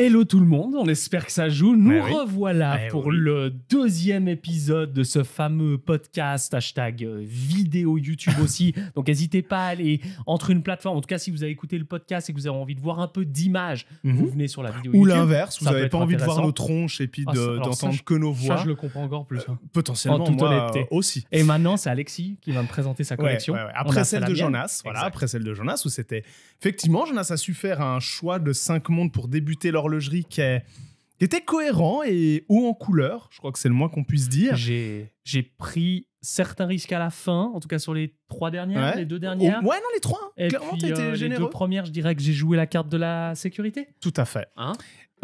Hello tout le monde, on espère que ça joue. Nous revoilà eh pour le deuxième épisode de ce fameux podcast, hashtag euh, vidéo YouTube aussi. Donc n'hésitez pas à aller entre une plateforme. En tout cas, si vous avez écouté le podcast et que vous avez envie de voir un peu d'image, vous mhm. venez sur la vidéo Ou YouTube. Ou l'inverse, vous n'avez pas envie de voir nos tronches et puis ah, d'entendre que nos voix. Ça, je le comprends encore plus. Hein. Euh, potentiellement, moi, aussi. Et maintenant, c'est Alexis qui va me présenter sa collection. Après, celle de Jonas, voilà, après celle de Jonas, où c'était effectivement, Jonas a su faire un choix de cinq mondes pour débuter leur horlogerie qui était cohérent et haut en couleur, je crois que c'est le moins qu'on puisse dire. J'ai, pris certains risques à la fin, en tout cas sur les trois dernières, les deux dernières. ouais, non, les trois. Hein. Et puis, euh, Les deux premières, je dirais que j'ai joué la carte de la sécurité. Tout à fait. Hein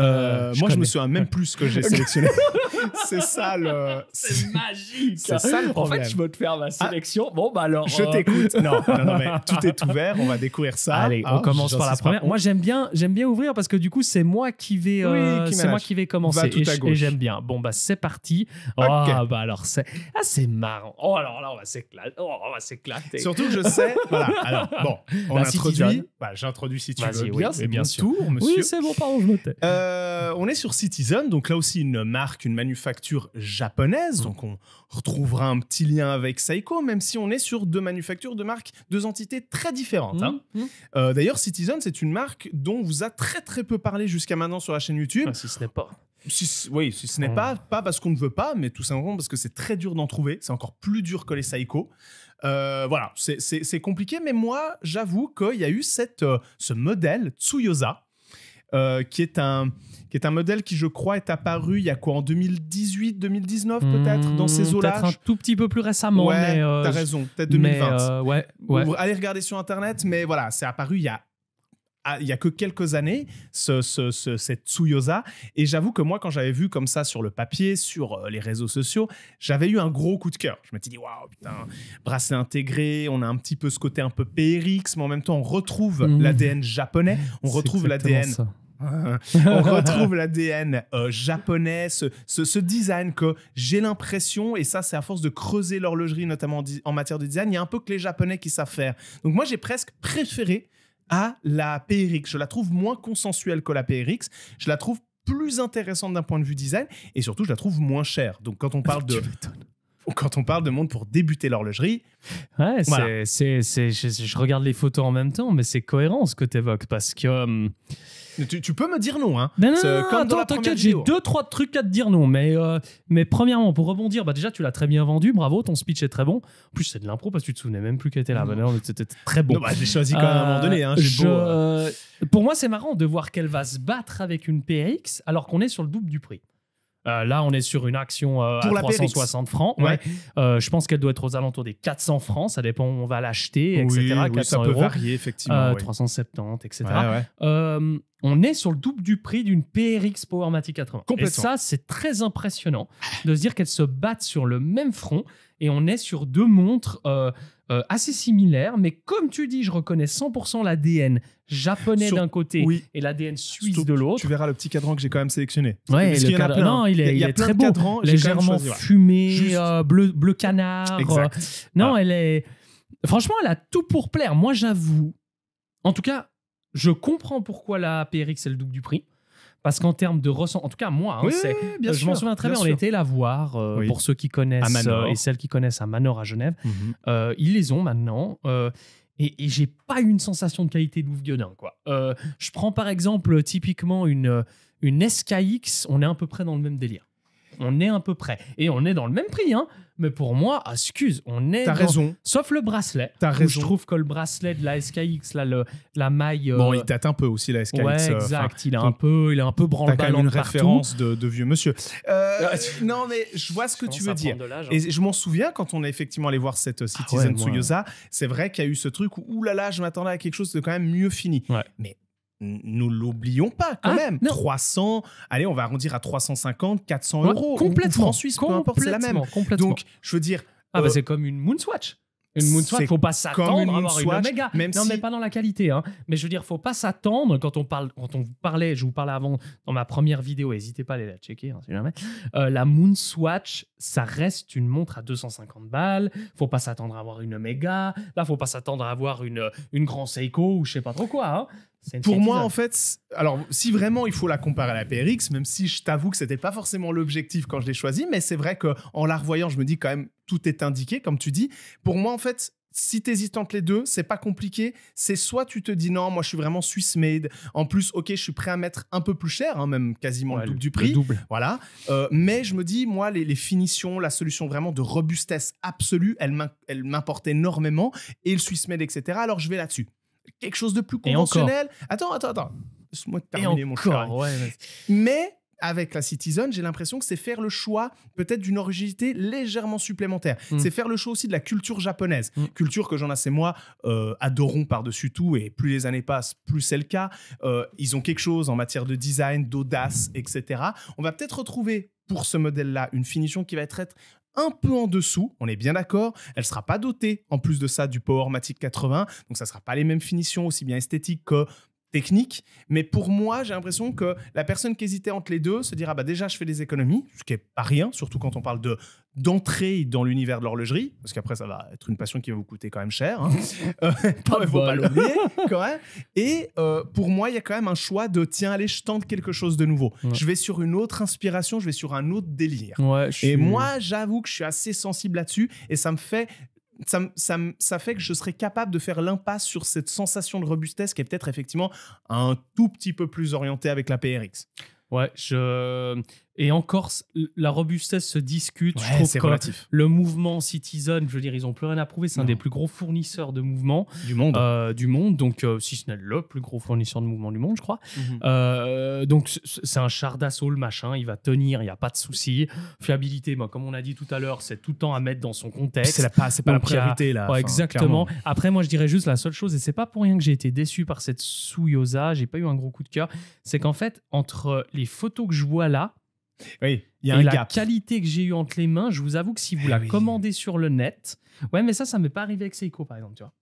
euh, euh, moi, je me souviens même plus que j'ai sélectionné. c'est ça le. C'est magique. C'est ça le problème. En fait, je veux te faire ma ah. sélection. bon, bah alors. Je euh, t'écoute. Non, non, non, mais tout est ouvert. On va découvrir ça. Allez, on ah, commence par la première. Moi, j'aime bien, j'aime bien ouvrir parce que du coup, c'est moi qui vais, c'est moi qui vais commencer. tout à et j'aime bien. Bon, bah c'est parti. Ah bah alors c'est, ah c'est marrant. Oh alors là, on va s'éclater. Oh, on va s'éclater. Surtout que je sais. voilà. Alors bon, on bah, introduit. Bah, j'introduis si tu veux. bien, c'est bien sûr. Oui, c'est bon. Pardon, je me tais. Euh, on est sur Citizen, donc là aussi une marque, une manufacture japonaise. Donc on retrouvera un petit lien avec Seiko, même si on est sur deux manufactures, deux marques, deux entités très différentes. Hein. Mmh, mmh. Euh, d'ailleurs, Citizen, c'est une marque dont vous a très très peu parlé jusqu'à maintenant sur la chaîne YouTube. Ah, si ce n'est pas. oui, si ce n'est mmh. pas, pas parce qu'on ne veut pas, mais tout simplement parce que c'est très dur d'en trouver. C'est encore plus dur que les Seiko. Euh, voilà, c'est compliqué, mais moi, j'avoue qu'il y a eu cette, ce modèle Tsuyosa euh, qui, est un, qui est un modèle qui, je crois, est apparu il y a quoi, en 2018, 2019 peut-être, dans ces eaux-là. Mmh, peut-être un tout petit peu plus récemment. Ouais, euh, t'as raison, peut-être 2020. Euh, ouais, ouais. Allez regarder sur Internet, mais voilà, c'est apparu il y a il y a que quelques années, cette Tsuyosa. Et j'avoue que moi, quand j'avais vu comme ça sur le papier, sur euh, les réseaux sociaux, j'avais eu un gros coup de cœur. Je m'étais dit, waouh, putain, bracelet intégré, on a un petit peu ce côté un peu PRX, mais en même temps, on retrouve mhm. l'ADN japonais, on retrouve l'ADN on retrouve l'ADN euh, japonais, ce, ce, design que j'ai l'impression, et ça c'est à force de creuser l'horlogerie, notamment en, en, matière de design, il y a un peu que les Japonais qui savent faire. Donc moi j'ai presque préféré à la PRX. Je la trouve moins consensuelle que la PRX. Je la trouve plus intéressante d'un point de vue design et surtout je la trouve moins chère. Donc quand on parle de quand on parle de monde pour débuter l'horlogerie. Ouais, c'est, je, regarde les photos en même temps, mais c'est cohérent ce que tu évoques parce que. Hum, tu, peux me dire non, hein. Non, non, comme attends, t'inquiète, j'ai deux, trois trucs à te dire non. Mais, euh, mais premièrement, pour rebondir, bah déjà, tu l'as très bien vendu, bravo, ton speech est très bon. En plus, c'est de l'impro parce que tu te souvenais même plus qu'elle était là. C'était très bon. Non, bah, j'ai choisi quand même à un moment donné. Hein, euh, euh, pour moi, c'est marrant de voir qu'elle va se battre avec une PX alors qu'on est sur le double du prix. là, on est sur une action Pour à 360 francs. Ouais. je pense qu'elle doit être aux alentours des 400 francs. Ça dépend où on va l'acheter, etc. Oui, ça peut varier, effectivement. 370, etc on est sur le double du prix d'une PRX Powermatic 80. Et ça, c'est très impressionnant de se dire qu'elles se battent sur le même front et on est sur deux montres euh, euh, assez similaires. Mais comme tu dis, je reconnais 100% l'ADN japonais d'un côté et l'ADN suisse de l'autre. Tu verras le petit cadran que j'ai quand même sélectionné. Ouais, il cadran, il est, il y est très beau, légèrement fumé, euh, bleu, bleu canard. non, elle est. Franchement, elle a tout pour plaire. Moi, j'avoue. En tout cas, je comprends pourquoi la PRX est le double du prix. Parce qu'en termes de ressenti, en tout cas moi, hein, euh, je m'en souviens très bien, on était la voir, euh, pour ceux qui connaissent euh, et celles qui connaissent à Manor à Genève, mhm. ils les ont maintenant. et, et j'ai pas une sensation de qualité quoi. quoi je prends par exemple typiquement une, une SKX, on est à peu près dans le même délire on est un peu près. Et on est dans le même prix, hein. Mais pour moi, ah, excuse, on est. T'as raison. Sauf le bracelet. Je trouve que le bracelet de la SKX, là, le, la maille. Bon, euh, il tâte un peu aussi la SKX. Euh, exact. il est un peu, il est un peu quand même une référence de, vieux monsieur. Euh, ah, non, mais je vois ce que tu veux dire. Hein. Et je m'en souviens quand on est effectivement allé voir cette ah Citizen ah C'est vrai qu'il y a eu ce truc où, oulala, je m'attendais à quelque chose de quand même mieux fini. Mais nous l'oublions pas quand ah, même. 300, allez, on va arrondir à 350, 400 euros. Complètement. En Suisse, peu importe, c'est la même. Complètement. Donc, je veux dire. Ah, bah, euh, c'est comme une Moonswatch. Une ne faut pas s'attendre à avoir une Omega. Même non, mais pas dans la qualité. Hein. Mais je veux dire, faut pas s'attendre quand on parle, quand on parlait, je vous parlais avant dans ma première vidéo, n'hésitez pas à aller la checker, hein, euh, la Moonswatch, ça reste une montre à 250 balles. Faut pas s'attendre à avoir une Omega. Là, faut pas s'attendre à avoir une, une Grand Seiko ou je sais pas trop quoi. Hein. Pour moi, en fait, alors si vraiment il faut la comparer à la PRX, même si je t'avoue que c'était pas forcément l'objectif quand je l'ai choisie, mais c'est vrai que en la revoyant, je me dis quand même tout est indiqué, comme tu dis. Pour moi, en fait, si hésites entre les deux, c'est pas compliqué. C'est soit tu te dis non, moi je suis vraiment Swiss made. En plus, ok, je suis prêt à mettre un peu plus cher, hein, même quasiment le double du prix. Double. Voilà. Euh, mais je me dis, moi, les, les, finitions, la solution vraiment de robustesse absolue, elle m'importe énormément. Et le Swiss made, etc. Alors je vais là-dessus quelque chose de plus conventionnel. Attends, attends, attends. Laisse-moi terminer mon choix. Ouais, mais... avec la Citizen, j'ai l'impression que c'est faire le choix peut-être d'une originalité légèrement supplémentaire. Mm. C'est faire le choix aussi de la culture japonaise. Mm. Culture que j'en et moi euh, adorons par-dessus tout, et plus les années passent, plus c'est le cas. Euh, ils ont quelque chose en matière de design, d'audace, etc. On va peut-être retrouver pour ce modèle-là une finition qui va être, être un peu en dessous, on est bien d'accord. Elle ne sera pas dotée en plus de ça du Powermatic 80, donc ça ne sera pas les mêmes finitions aussi bien esthétiques que technique. Mais pour moi, j'ai l'impression que la personne qui hésitait entre les deux se dira bah déjà, je fais des économies, ce qui est pas rien, surtout quand on parle de d'entrée dans l'univers de l'horlogerie, parce qu'après, ça va être une passion qui va vous coûter quand même cher. Hein. Euh, pas quand même. Et euh, pour moi, il y a quand même un choix de tiens, allez, je tente quelque chose de nouveau. Je vais sur une autre inspiration, je vais sur un autre délire. et moi, j'avoue que je suis assez sensible là-dessus et ça me fait ça, fait que je serais capable de faire l'impasse sur cette sensation de robustesse qui est peut-être effectivement un tout petit peu plus orientée avec la PRX. Ouais, je, et en Corse, la robustesse se discute. je c'est relatif. Le mouvement Citizen, je veux dire, ils ont plus rien à prouver. C'est un des plus gros fournisseurs de mouvements du monde. Euh, du monde, donc euh, si ce n'est le plus gros fournisseur de mouvements du monde, je crois. Mhm. Euh, donc c'est un char d'assaut le machin, il va tenir, il n'y a pas de souci. Fiabilité, moi, comme on a dit tout à l'heure, c'est tout le temps à mettre dans son contexte. C'est la pas, c'est pas la priorité là. exactement. Après, moi, je dirais juste la seule chose, et c'est pas pour rien que j'ai été déçu par cette souillosa j'ai pas eu un gros coup de cœur, c'est qu'en fait entre les photos que je vois là oui, il y a et la qualité que j'ai eue entre les mains, je vous avoue que si vous eh la commandez sur le net, ouais, mais ça, ça m'est pas arrivé avec Seiko, par exemple, tu vois.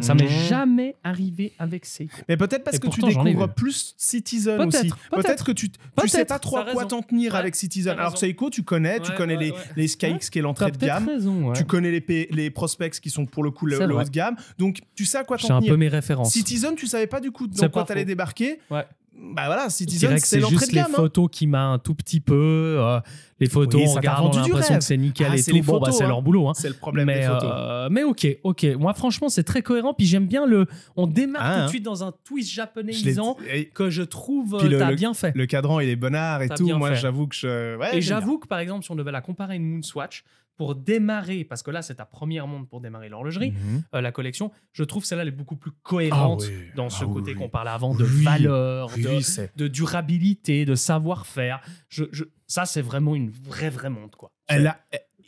Ça hmm. m'est jamais arrivé avec Seiko. Mais peut-être parce que tu découvres plus Citizen peut aussi. Peut-être que tu tu sais pas trop à quoi t'en tenir avec Citizen. Alors Seiko, tu connais, tu connais les, les SkyX qui est l'entrée de gamme. tu connais les, les prospects qui sont pour le coup le, haut de gamme. Donc tu sais à quoi t'en tenir. un peu mes références. Citizen, tu savais pas du coup dans quoi t'allais débarquer. Ouais bah voilà, Citizen, c'est l'entrée de gamme. les hein. photos qui m'a un tout petit peu. Euh, les photos, on regarde, l'impression que c'est nickel ah, et tout. Bon, bah, c'est hein. leur boulot. Hein. C'est le problème mais, des photos. Euh, mais ok, ok. Moi, franchement, c'est très cohérent. Puis j'aime bien le. On démarre ah, tout de suite dans un twist japonaisant que je trouve. le bien fait. Le cadran, il est bonnard et tout. Moi, j'avoue que je. et j'avoue que, par exemple, si on devait la comparer à une Moonswatch, pour démarrer, parce que là, c'est ta première montre pour démarrer l'horlogerie, mhm. euh, la collection, je trouve celle-là, elle est beaucoup plus ah cohérente dans ce ah côté qu'on parlait avant de valeur, de, durabilité, de savoir-faire. Je, ça, c'est vraiment une vraie, vraie montre. Quoi. Elle a,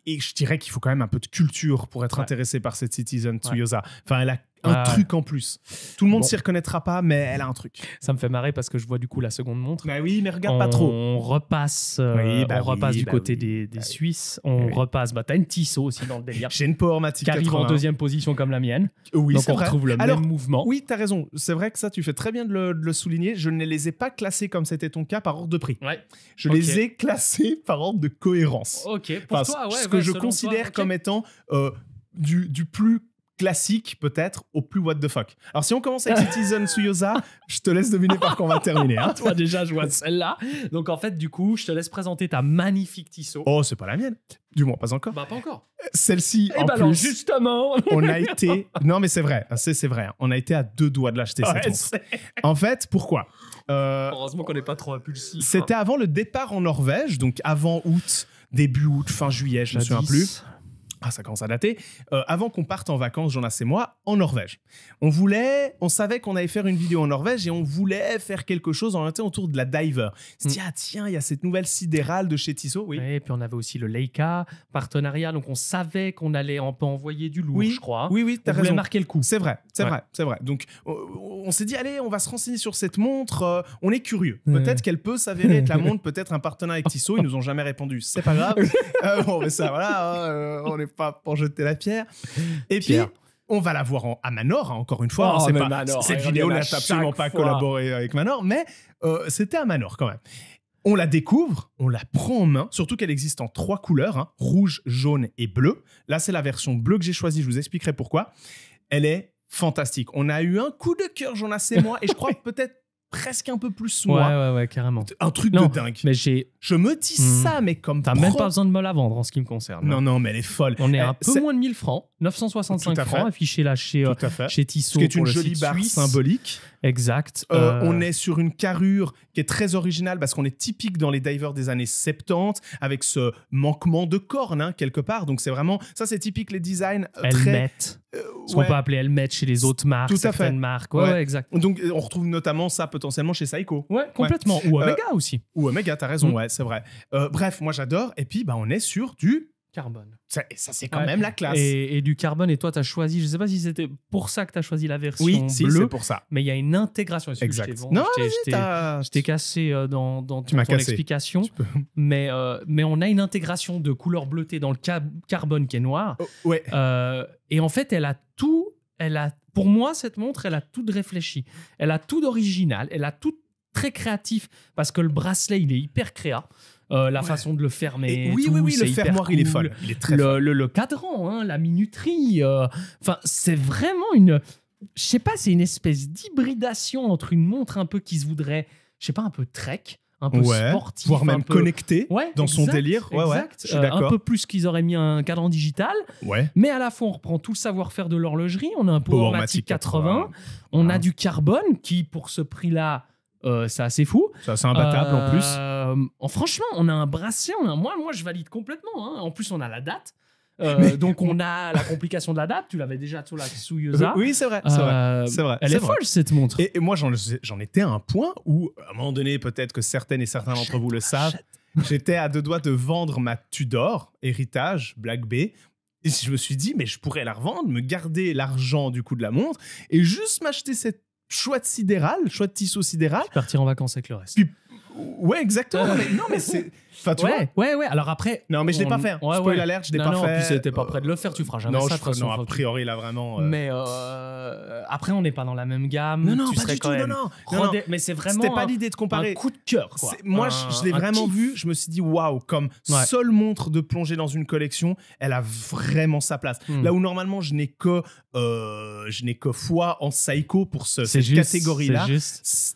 et je dirais qu'il faut quand même un peu de culture pour être intéressé par cette Citizen Tsuyosa. Enfin, elle a un bah, truc en plus. Tout le monde s'y reconnaîtra pas, mais elle a un truc. Ça me fait marrer parce que je vois du coup la seconde montre. Bah oui, mais regarde pas trop. Euh, on bah repasse, on repasse du bah côté des, des Suisses. On repasse. Bah t'as une Tissot aussi dans le délire. J'ai une Powermatic qui arrive en deuxième position comme la mienne. Oui, donc on retrouve le même mouvement. Oui, t'as raison. C'est vrai que ça, tu fais très bien de le, souligner. Je ne les ai pas classés comme c'était ton cas par ordre de prix. Ouais. Je les ai classés par ordre de cohérence. Ok. Pour toi, ouais, ce que je considère comme étant euh, du, du plus classique peut-être au plus what the fuck. Alors si on commence avec Citizen Suyosa, je te laisse deviner par quoi on va terminer. Hein. Toi déjà, je vois celle-là. Donc en fait, du coup, je te laisse présenter ta magnifique Tissot. Oh, c'est pas la mienne. Du moins, pas encore. Bah, pas encore. Celle-ci, eh en bah plus, justement. on a été. Non, mais c'est vrai. C'est vrai. Hein. On a été à deux doigts de l'acheter. Ouais, cette en fait, pourquoi euh, Heureusement qu'on n'est pas trop impulsif. C'était hein. avant le départ en Norvège, donc avant août, début août, fin juillet, je ne me souviens plus. Ah, ça commence à dater. Euh, avant qu'on parte en vacances, Jonas et moi, en Norvège. On voulait, on savait qu'on allait faire une vidéo en Norvège et on voulait faire quelque chose orienté autour de la diver. On mm. ah tiens, il y a cette nouvelle sidérale de chez Tissot. Oui. Et puis on avait aussi le Leica, partenariat. Donc on savait qu'on allait envoyer du lourd, je crois. Oui, oui, t'as raison. marquer le coup. C'est vrai, c'est vrai, c'est vrai. Donc euh, on, s'est dit, allez, on va se renseigner sur cette montre. Euh, on est curieux. Peut-être qu'elle peut s'avérer être la montre, peut-être un partenariat avec Tissot. Ils nous ont jamais répondu. C'est pas grave. bon, ça, voilà, on est pas pour jeter la pierre. Et puis, on va la voir en, à Manor, hein, encore une fois. Hein, oh, cette vidéo n'a absolument pas collaboré avec Manor, mais euh, c'était à Manor quand même. On la découvre, on la prend en main, surtout qu'elle existe en trois couleurs, hein, rouge, jaune et bleu. Là, c'est la version bleue que j'ai choisie, je vous expliquerai pourquoi. Elle est fantastique. On a eu un coup de cœur, Jonas assez moi, et je crois peut-être presque un peu plus moi. ouais, Ouais, ouais, carrément. Un truc de dingue. Mais j'ai. Je me dis hmm. ça, mais comme. T'as même pas besoin de me la vendre en ce qui me concerne. Hein. Non, non, mais elle est folle. On est à un eh, peu moins de 1000 francs, 965 francs, affiché là chez, euh, chez Tissot. Ce qui est une jolie barre symbolique. Exact. Euh, euh, on est sur une carrure qui est très originale parce qu'on est typique dans les divers des années 70 avec ce manquement de cornes, hein, quelque part. Donc c'est vraiment. Ça, c'est typique les designs. très... Euh, ce qu'on peut appeler Helmet chez les autres marques, Tout à certaines fait. marques. Ouais, Donc euh, on retrouve notamment ça potentiellement chez Psycho. Ouais, complètement. Ou euh, Omega aussi. Ou Omega, t'as raison, mm. ouais, c'est vrai. bref, moi j'adore. Et puis bah, on est sur du Carbone. Ça, c'est quand même la classe. Et, du carbone, et toi, tu as choisi, je sais pas si c'était pour ça que tu as choisi la version bleue. pour ça. Mais il y a une intégration. exactement non, je t'ai cassé euh, dans, dans ton, explication. mais, euh, mais on a une intégration de couleur bleutée dans le carbone qui est noir. Oh, ouais. Euh, et en fait, elle a tout. Elle a, pour moi, cette montre, elle a tout de réfléchi. Elle a tout d'original. Elle a tout très créatif parce que le bracelet, il est hyper créa. Euh, la façon de le fermer. oui, oui, oui, le fermoir, il est folle. le, cadran, hein, la minuterie. Euh, enfin, c'est vraiment une. Je sais pas, c'est une espèce d'hybridation entre une montre un peu qui se voudrait, je sais pas, un peu trek, un peu sportif, voire même connectée connecté dans son délire. Ouais, exact. Je euh, un peu plus qu'ils auraient mis un cadran digital. Mais à la fois, on reprend tout le savoir-faire de l'horlogerie. On a un Powermatic 80. On a ah. du carbone qui, pour ce prix-là, c'est assez fou. C'est imbattable en plus. Euh, franchement, on a un brassier on moi, je valide complètement. Hein. En plus, on a la date. Euh, donc on a la complication de la date, tu l'avais déjà tout la souilleuse. Oui, c'est vrai, C'est vrai, euh, Elle est, folle cette montre. Et, moi j'en étais à un point où, à un moment donné, peut-être que certaines et certains d'entre vous le savent, j'étais à deux doigts de vendre ma Tudor, héritage, Black Bay. Et je me suis dit, mais je pourrais la revendre, me garder l'argent du coup de la montre et juste m'acheter cette chouette sidérale, chouette tissu sidéral. Partir en vacances avec le reste. Oui, exactement. mais, non, mais c'est tu ouais, vois ouais, ouais. Alors après. Non, mais je l'ai pas fait. Hein. Ouais, Spoil ouais. alert, je l'ai pas non, fait. puis c'était pas prêt de le faire, tu feras jamais non, ça. je- non, a priori, là, vraiment. Euh, mais euh, après, on n'est pas dans la même gamme. Non, non, tu pas serais du quand tout, même. non, non, Mais c'est vraiment. C'était pas l'idée de comparer. un coup de cœur. quoi. Moi, je- l'ai vraiment vu. Je me suis dit, waouh, comme seule montre de plongée dans une collection, elle a vraiment sa place. Hmm. Là où normalement, je n'ai que, euh, je n'ai que foi en Psycho pour cette catégorie-là. c'est juste-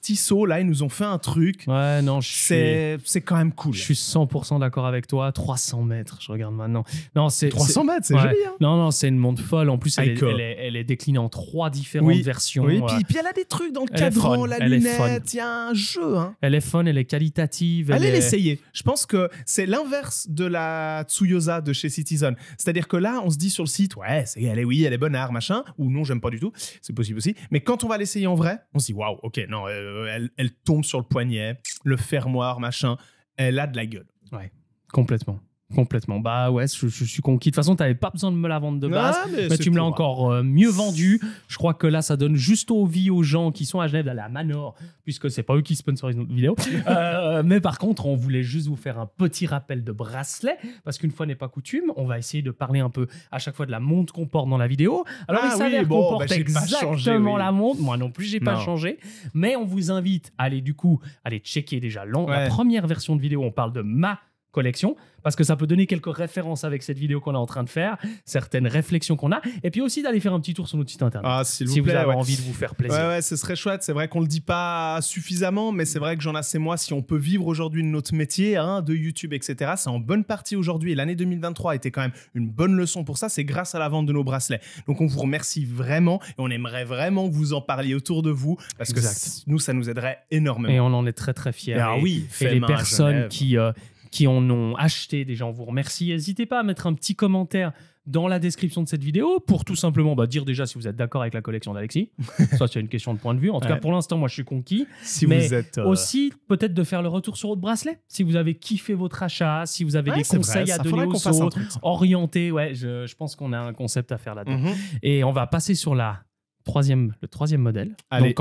là, ils nous ont fait un truc. Ouais, non, je C'est c'est quand même cool. 100% d'accord avec toi. 300 mètres, je regarde maintenant. Non, c'est 300 mètres, c'est génial. joli. Hein. non, non, c'est une montre folle. En plus, elle, est, elle, est, déclinée en trois différentes versions. Oui, et euh. puis, elle a des trucs dans le cadran, la lunette. Il y a un jeu. Hein. Elle est fun, elle est qualitative. Allez l'essayer. Je pense que c'est l'inverse de la Tsuyosa de chez Citizen. C'est-à-dire que là, on se dit sur le site, ouais, elle est oui, elle est bonne art, machin, ou non, j'aime pas du tout. C'est possible aussi. Mais quand on va l'essayer en vrai, on se dit, waouh, ok, non, euh, elle, elle tombe sur le poignet, le fermoir, machin elle a de la gueule. Ouais, complètement. Complètement. Bah ouais, je, suis conquis. De toute façon, tu n'avais pas besoin de me la vendre de ah, base, mais, tu me l'as encore euh, mieux vendu. Je crois que là, ça donne juste envie aux gens qui sont à Genève d'aller à Manor, puisque c'est pas eux qui sponsorisent notre vidéo. Euh, mais par contre, on voulait juste vous faire un petit rappel de bracelet, parce qu'une fois n'est pas coutume, on va essayer de parler un peu à chaque fois de la montre qu'on porte dans la vidéo. Alors, il ah s'avère oui, bon, qu'on porte bah, exactement la montre. Moi non plus, j'ai pas changé. Mais on vous invite à aller du coup, aller checker déjà la première version de vidéo. On parle de ma collection, parce que ça peut donner quelques références avec cette vidéo qu'on est en train de faire, certaines réflexions qu'on a, et puis aussi d'aller faire un petit tour sur notre site internet. Ah, si vous, plaît, avez envie de vous faire plaisir. Ouais, ouais, ce serait chouette. C'est vrai qu'on le dit pas suffisamment, mais c'est vrai que j'en assez moi, si on peut vivre aujourd'hui notre métier hein, de YouTube, etc., c'est en bonne partie aujourd'hui. Et l'année 2023 a été quand même une bonne leçon pour ça. C'est grâce à la vente de nos bracelets. Donc on vous remercie vraiment et on aimerait vraiment que vous en parliez autour de vous, parce que nous, ça nous aiderait énormément. Et on en est très très fiers. Ah et, oui, les personnes qui, euh, qui en ont acheté. Déjà, on vous remercie. N'hésitez pas à mettre un petit commentaire dans la description de cette vidéo pour tout simplement bah, dire déjà si vous êtes d'accord avec la collection d'Alexis. Ça, c'est une question de point de vue. En tout cas, pour l'instant, moi, je suis conquis. Si mais vous êtes, euh, aussi, peut-être de faire le retour sur votre bracelet. Si vous avez kiffé votre achat, si vous avez des conseils à donner aux autres, orienté. Ouais, je, pense qu'on a un concept à faire là-dedans. Mhm. Et on va passer sur la troisième, le troisième modèle. Donc,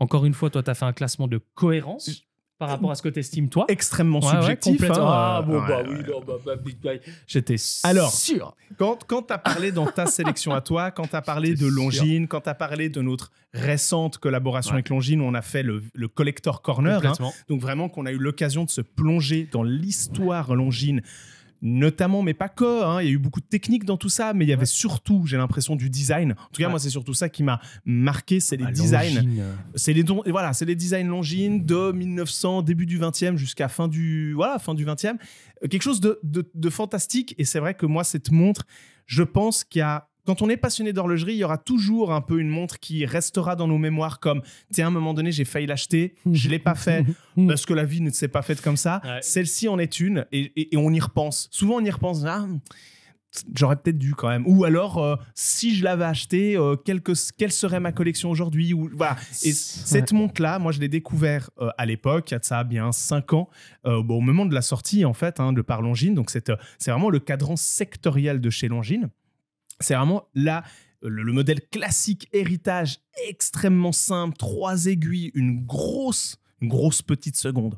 encore une fois, toi, tu as fait un classement de cohérence par rapport à ce que t'estimes toi. Extrêmement subjectif. Hein. Ah, ah bon, bah bah, bah, J'étais Alors, sûr. Quand, quand t'as parlé dans ta sélection à toi, quand t'as parlé de Longines, quand t'as parlé de notre récente collaboration avec Longines, on a fait le, Collector Corner. Hein. donc vraiment qu'on a eu l'occasion de se plonger dans l'histoire Longines notamment, mais pas que. Hein, il y a eu beaucoup de techniques dans tout ça, mais il y avait surtout, j'ai l'impression, du design. En tout cas, moi, c'est surtout ça qui m'a marqué, c'est les ah, designs. C'est les voilà, c'est les designs longines de 1900, début du 20e jusqu'à fin du voilà, fin du 20e. Euh, quelque chose de fantastique. Et c'est vrai que moi, cette montre, je pense qu'il y a quand on est passionné d'horlogerie, il y aura toujours un peu une montre qui restera dans nos mémoires comme tiens, à un moment donné, j'ai failli l'acheter, je l'ai pas fait parce que la vie ne s'est pas faite comme ça. Celle-ci en est une et, on y repense. Souvent, on y repense. Ah, J'aurais peut-être dû quand même. Ou alors, euh, si je l'avais acheté, euh, quelle, serait ma collection aujourd'hui Ou voilà. Et cette montre-là, moi, je l'ai découvert euh, à l'époque, il y a de ça bien cinq ans, au moment de la sortie, en fait, hein, de par Longines. Donc, c'est vraiment le cadran sectoriel de chez Longines. C'est vraiment là le, le modèle classique héritage extrêmement simple, trois aiguilles, une grosse grosse petite seconde.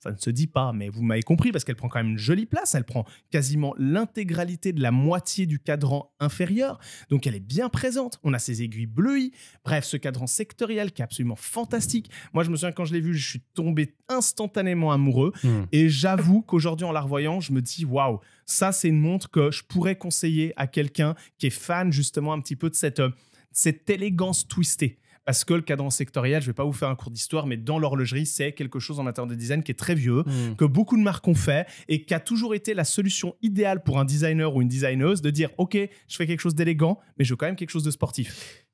Ça ne se dit pas, mais vous m'avez compris parce qu'elle prend quand même une jolie place. Elle prend quasiment l'intégralité de la moitié du cadran inférieur. Donc elle est bien présente. On a ses aiguilles bleuies. Bref, ce cadran sectoriel qui est absolument fantastique. Moi, je me souviens quand je l'ai vu, je suis tombé instantanément amoureux. Hmm. Et j'avoue qu'aujourd'hui, en la revoyant, je me dis waouh, ça, c'est une montre que je pourrais conseiller à quelqu'un qui est fan justement un petit peu de cette, euh, cette élégance twistée parce que le cadran sectoriel, je vais pas vous faire un cours d'histoire, mais dans l'horlogerie, c'est quelque chose en matière de design qui est très vieux, hmm. que beaucoup de marques ont fait et qui a toujours été la solution idéale pour un designer ou une designeuse de dire, OK, je fais quelque chose d'élégant, mais je veux quand même quelque chose de sportif.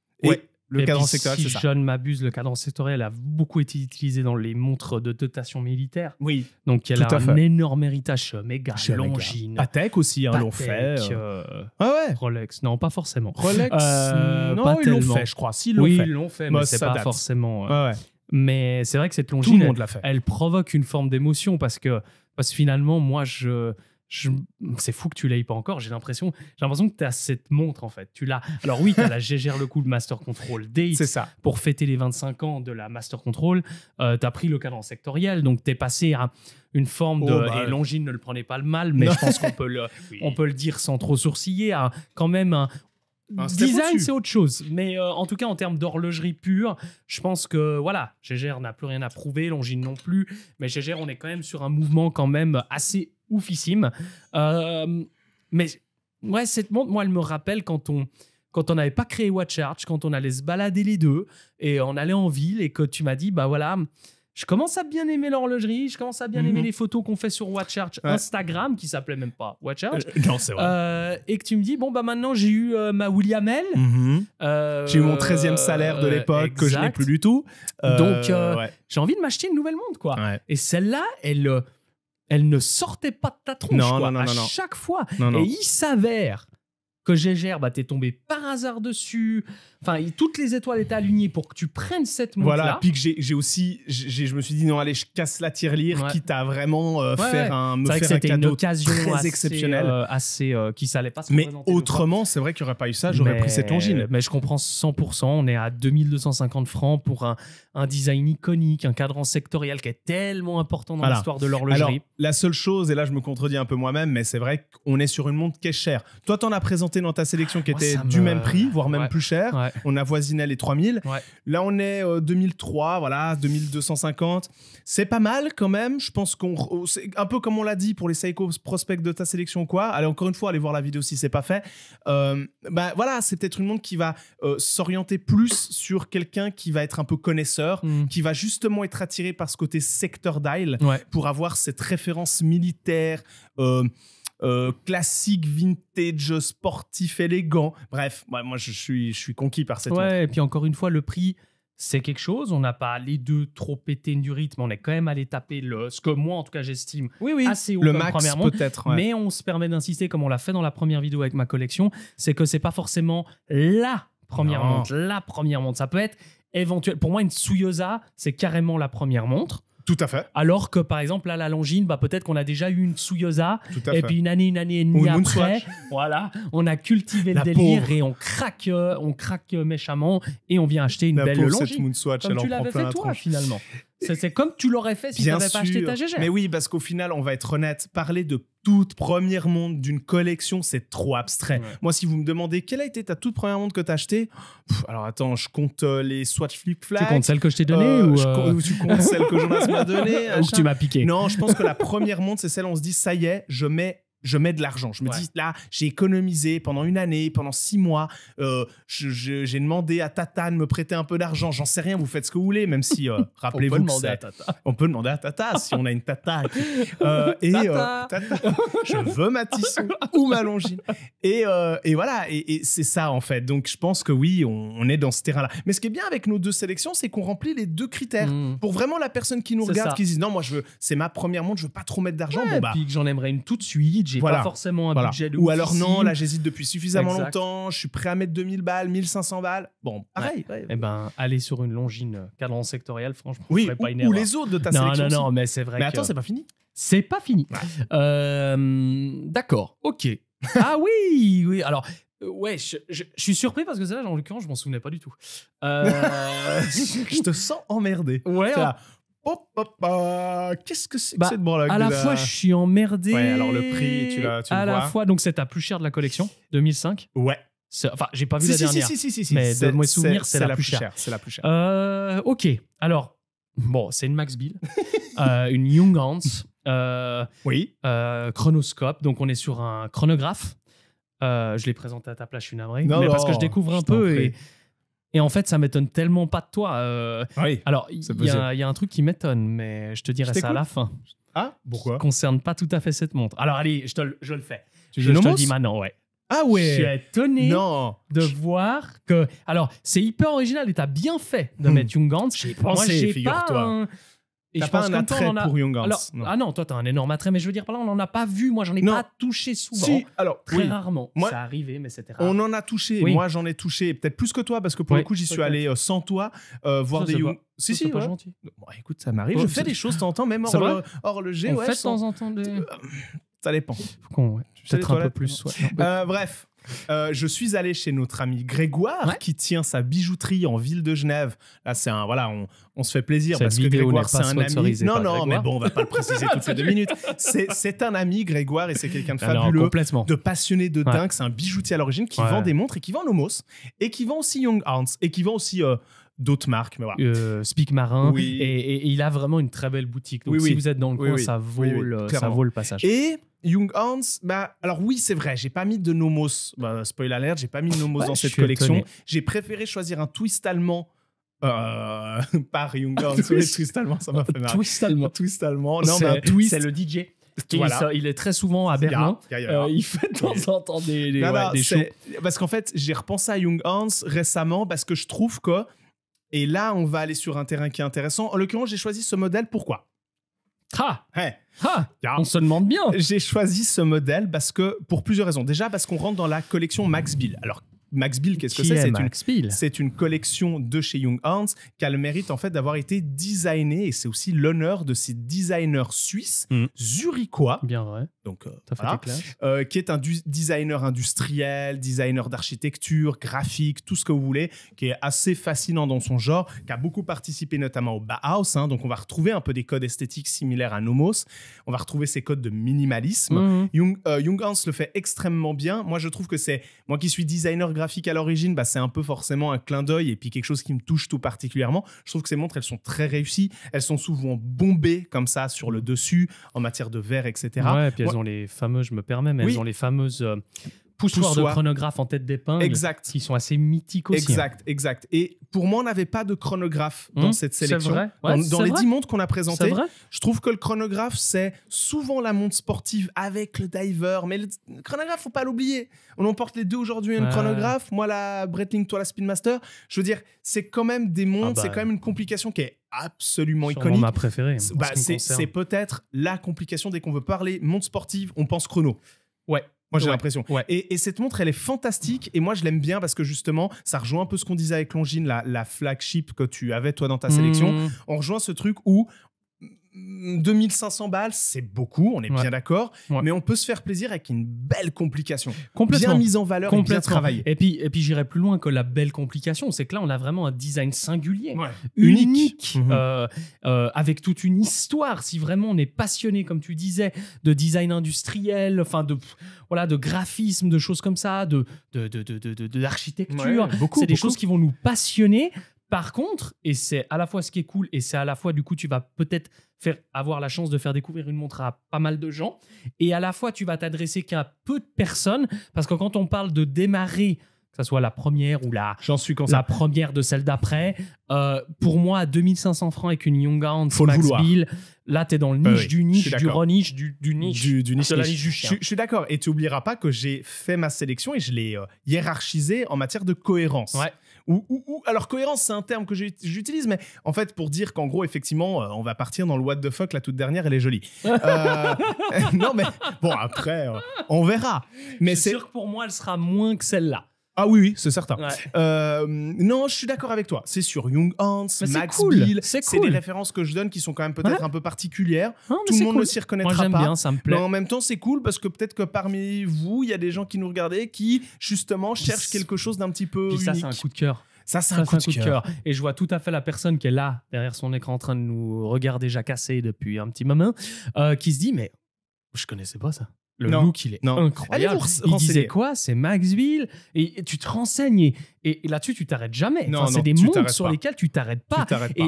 Le cadran sectoriel, si c'est m'abuse, le cadran sectoriel a beaucoup été utilisé dans les montres de dotation militaire. Oui. Donc il a un énorme héritage euh, méga longine. Patek aussi, hein, l'ont fait. Ah ouais. Rolex, non, pas forcément. Rolex, non, pas ils l'ont fait, je crois. Si oui, ils l'ont fait, mais bah, c'est pas forcément. ouais. Mais c'est vrai que cette longine, l'a fait. elle provoque une forme d'émotion parce que, parce que finalement, moi, je, c'est fou que tu l'aies pas encore. J'ai l'impression, j'ai l'impression que tu as cette montre en fait. Tu l'as. Alors oui, tu as la Gégère le coup de Master Control Day. C'est ça. Pour fêter les 25 ans de la Master Control, euh, tu as pris le cadran sectoriel, donc tu es passé à une forme de. Oh, bah, et Longines ne le prenait pas le mal, mais je pense qu'on peut le, on peut le dire sans trop sourciller. Hein. quand même un, design, c'est autre chose. Mais euh, en tout cas, en termes d'horlogerie pure, je pense que voilà, Gégère n'a plus rien à prouver, Longines non plus. Mais Gégère, on est quand même sur un mouvement quand même assez oufissime. Euh, mais ouais, cette montre, moi, elle me rappelle quand on quand on n'avait pas créé Watch quand on allait se balader les deux et on allait en ville et que tu m'as dit, bah voilà, je commence à bien aimer l'horlogerie, je commence à bien aimer mhm. les photos qu'on fait sur WatchArch Instagram, qui s'appelait même pas WatchArch. Euh, non, c'est vrai. Euh, et que tu me dis, bon, bah maintenant j'ai eu ma William mhm. j'ai eu mon 13e salaire de l'époque que je n'ai plus du tout. Donc, j'ai envie de m'acheter une nouvelle montre, quoi. Et celle-là, elle elle ne sortait pas de ta tronche. à chaque fois. Et il s'avère que Gégère, bah, t'es tombé par hasard dessus. Enfin, toutes les étoiles étaient alignées pour que tu prennes cette montre-là. Voilà, puis que j'ai aussi, je me suis dit, non, allez, je casse la tirelire, qui quitte à vraiment euh, faire un, me faire un une occasion très assez, exceptionnelle. Euh, euh, qui s'allait pas Mais autrement, c'est vrai qu'il n'y aurait pas eu ça, j'aurais pris cette longine. Mais je comprends 100%, on est à 2250 francs pour un, design iconique, un cadran sectoriel qui est tellement important dans l'histoire de l'horlogerie. La seule chose, et là je me contredis un peu moi-même, mais c'est vrai qu'on est sur une montre qui est chère. Toi, t'en as présenté dans ta sélection qui était du même prix, voire même plus cher. On avoisinait les 3000. Là, on est 2003, euh, voilà, 2250. C'est pas mal quand même. Je pense qu'on. Oh, c'est un peu comme on l'a dit pour les Seiko prospects de ta sélection, quoi. Allez, encore une fois, allez voir la vidéo si c'est pas fait. Euh, bah voilà, c'est peut-être une montre qui va euh, s'orienter plus sur quelqu'un qui va être un peu connaisseur, mm. qui va justement être attiré par ce côté secteur dial pour avoir cette référence militaire. Euh, euh, classique, vintage, sportif, élégant. Bref, moi je suis, conquis par cette. Ouais, montre. et puis encore une fois, le prix, c'est quelque chose. On n'a pas les deux trop pété du rythme. On est quand même allé taper le, ce que moi, en tout cas, j'estime oui, oui, assez haut le première max, peut-être. Mais on se permet d'insister, comme on l'a fait dans la première vidéo avec ma collection, c'est que c'est pas forcément la première montre. La première montre, ça peut être éventuel. Pour moi, une Souyosa, c'est carrément la première montre. Tout à fait. Alors que par exemple, à la Longine, bah, peut-être qu'on a déjà eu une Souyosa, et puis une année, une année et demie après, voilà, on a cultivé le délire et on craque, euh, on craque méchamment et on vient acheter une belle Longine. comme tu l'avais fait toi finalement. C'est comme tu l'aurais fait si tu n'avais pas acheté ta GG. Mais oui, parce qu'au final, on va être honnête, parler de toute première montre d'une collection, c'est trop abstrait. Moi, si vous me demandez quelle a été ta toute première montre que t'as achetée, alors attends, je compte euh, les Swatch Flip Flag. Tu comptes celle que je t'ai donnée euh, euh, ou, tu comptes celle que Jonas m'a donnée Ou tu m'as piqué. Non, je pense que la première montre, c'est celle où on se dit ça y est, je mets je mets de l'argent. Je me dis, là, j'ai économisé pendant une année, pendant six mois. Euh, j'ai demandé à Tata de me prêter un peu d'argent. J'en sais rien, vous faites ce que vous voulez, même si, euh, rappelez-vous. On peut demander à Tata. On peut demander à Tata si on a une Tata. Euh, et je veux ma ou ma Longine. Et, voilà, et, c'est ça, en fait. Donc, je pense que oui, on, est dans ce terrain-là. Mais ce qui est bien avec nos deux sélections, c'est qu'on remplit les deux critères. Mm. Pour vraiment la personne qui nous regarde, qui se dit, non, moi, je veux, c'est ma première montre, je veux pas trop mettre d'argent. Bah. puis que j'en aimerais une tout de suite voilà. forcément un budget Ou alors non, là j'hésite depuis suffisamment longtemps, je suis prêt à mettre 2000 balles, 1500 balles. Bon, pareil. Eh ben, aller sur une longine cadran sectoriel, franchement, oui, ou, pas une ou les autres de ta sélection. Non, non, non, mais c'est vrai. Mais attends, c'est pas fini. C'est pas fini. Euh, d'accord, ok. ah oui, oui. Alors, euh, Ouais, je, suis surpris parce que ça là en l'occurrence, je m'en souvenais pas du tout. Euh, je te sens emmerdé. Ouais. Qu'est-ce que c'est que bah, cette là À la fois, je suis emmerdé. Ouais, alors le prix, tu l'as. à la fois, donc c'est ta plus chère de la collection, 2005. Ouais. Enfin, j'ai pas vu la dernière. Si, si, si, Mais de moi souvenir, c'est la, plus chère. C'est la plus chère. Euh, ok. Alors, bon, c'est une Max Bill, euh, une Young euh, oui. chronoscope. Donc, on est sur un chronographe. je l'ai présenté à ta place, je suis navré. Non, non, parce que je découvre un peu et. Et en fait, ça m'étonne tellement pas de toi. Euh. alors, il y, a un truc qui m'étonne, mais je te dirai ça à la fin. Ah, pourquoi concerne pas tout à fait cette montre. Alors, allez, je te, je le fais. je, te le dis maintenant, ouais. Ah ouais Je suis étonné non. de voir que... Alors, c'est hyper original et t'as bien fait de hmm. mettre Young Guns. J'ai pensé, figure-toi. Et pas un attrait pour Young Ah non, toi, t'as un énorme attrait, mais je veux dire, là, on n'en a pas vu. Moi, j'en ai pas touché souvent. alors, très rarement. ça arrivait, mais c'était rare. On en a touché. Moi, j'en ai touché, peut-être plus que toi, parce que pour le coup, j'y suis allé euh, sans toi, euh, voir des Young. Pas... Si, pas gentil. Bah, écoute, ça m'arrive. Oh, je fais des choses, t'entends, même hors le, hors le G. fait de temps en temps des. Euh, ça dépend. Ouais. Peut-être un peu plus. Ouais. Euh, bref, euh, je suis allé chez notre ami Grégoire qui tient sa bijouterie en ville de Genève. Là, c'est un voilà, on, on, se fait plaisir parce que Grégoire c'est un ami. Non, non, mais bon, on va pas le préciser toutes les deux minutes. C'est un ami Grégoire et c'est quelqu'un de fabuleux, de passionné de dingue. C'est un bijoutier à l'origine qui vend des montres et qui vend Nomos et qui vend aussi Young Arms et qui vend aussi. Euh, d'autres marques. Mais voilà. Speak Marin. Oui. Et, il a vraiment une très belle boutique. Donc si vous êtes dans le coin, ça, vaut ça vaut le passage. Et Young Hans, bah, alors oui, c'est vrai, j'ai pas mis de Nomos. Bah, spoil alert, j'ai pas mis de Nomos dans cette collection. J'ai préféré choisir un twist allemand. Euh, par Young Hans, twist. Oui, twist allemand, ça m'a fait marrer. Twist allemand. Twist allemand. Non, mais C'est le DJ. Voilà. Il, est très souvent à Berlin. Euh, il fait de temps en temps des, des, shows. Parce qu'en fait, j'ai repensé à Young Hans récemment parce que je trouve que. Et là, on va aller sur un terrain qui est intéressant. En l'occurrence, j'ai choisi ce modèle. Pourquoi Ha ah. ah. Ha On se demande bien. J'ai choisi ce modèle parce que pour plusieurs raisons. Déjà parce qu'on rentre dans la collection Max Bill. Alors Max Bill, qu'est-ce que c'est C'est une, une collection de chez Young Hans qui a le mérite en fait d'avoir été designée et c'est aussi l'honneur de ces designers suisses mm. zurichois. Bien vrai. Donc euh, euh, qui est un designer industriel, designer d'architecture, graphique, tout ce que vous voulez, qui est assez fascinant dans son genre, qui a beaucoup participé notamment au Bauhaus. Hein. donc on va retrouver un peu des codes esthétiques similaires à Nomos. On va retrouver ces codes de minimalisme. jung mhm. euh, Hans le fait extrêmement bien. Moi je trouve que c'est moi qui suis designer graphique à l'origine, bah, c'est un peu forcément un clin d'œil et puis quelque chose qui me touche tout particulièrement. Je trouve que ces montres, elles sont très réussies. Elles sont souvent bombées comme ça sur le dessus en matière de verre, etc. Ouais, et puis elles ont les fameuses, je me permets, mais elles ont les fameuses. Euh, poussoirs poussoir. de chronographe en tête d'épingle. Exact. Qui sont assez mythiques aussi. Hein. Exact, exact. Et pour moi, on n'avait pas de chronographe dans hum, cette sélection. Vrai. dans, les 10 montres qu'on a présentées, je trouve que le chronographe, c'est souvent la montre sportive avec le diver. Mais le chronographe, faut pas l'oublier. On emporte porte les deux aujourd'hui, un hein, chronographe. Moi, la Breitling, toi, la Speedmaster. Je veux dire, c'est quand même des montres, ah bah c'est quand même une complication qui est absolument iconique. ma préférée. Bah, c'est peut-être la complication dès qu'on veut parler montre sportive, on pense chrono. Ouais, moi, j'ai l'impression. Et, cette montre, elle est fantastique. Et moi, je l'aime bien parce que justement, ça rejoint un peu ce qu'on disait avec l'ongine la, flagship que tu avais toi dans ta mmh. sélection. On rejoint ce truc où 2500 mm, balles, c'est beaucoup, on est bien d'accord, mais on peut se faire plaisir avec une belle complication. Complètement. Bien mise en valeur, Complètement. bien travaillée. Et puis, et puis j'irai plus loin que la belle complication, c'est que là, on a vraiment un design singulier, unique, euh, mhm. euh, avec toute une histoire. Si vraiment on est passionné, comme tu disais, de design industriel, enfin de, voilà, de graphisme, de choses comme ça, de, de, de, d'architecture, c'est des choses qui vont nous passionner par contre, et c'est à la fois ce qui est cool et c'est à la fois du coup tu vas peut-être faire avoir la chance de faire découvrir une montre à pas mal de gens et à la fois tu vas t'adresser qu'à peu de personnes parce que quand on parle de démarrer que ça soit la première ou la j'en suis la première de celle d'après euh, pour moi à 2500 francs avec une Young Hans Faut Max Bill là es dans le niche du niche du du, niche du, niche, Je, suis d'accord et tu n'oublieras pas que j'ai fait ma sélection et je l'ai euh, hiérarchisé en matière de cohérence ouais alors cohérence, c'est un terme que j'utilise, mais en fait pour dire qu'en gros effectivement, euh, on va partir dans le what the fuck la toute dernière, elle est jolie. Euh, non mais bon après, euh, on verra. Mais c'est sûr que pour moi, elle sera moins que celle-là. Ah oui, oui, c'est certain. Euh, non, je suis d'accord avec toi. C'est sur Young Hans, Max C'est des références que je donne qui sont quand même peut-être un peu particulières. Tout le monde ne s'y reconnaîtra pas. Bien, ça me plaît. Mais en même temps, c'est cool parce que peut-être que parmi vous, il y a des gens qui nous regardaient qui justement cherchent quelque chose d'un petit peu ça, c'est un coup de cœur. Ça, c'est un, coup de cœur. Et je vois tout à fait la personne qui est là, derrière son écran, en train de nous regarder jacasser depuis un petit moment, euh, qui se dit Mais je connaissais pas ça le look, il est non. incroyable. il disait quoi C'est Maxville. Et, tu te renseignes. Et, là-dessus, tu t'arrêtes jamais. Enfin, c'est des mondes sur lesquels tu t'arrêtes pas.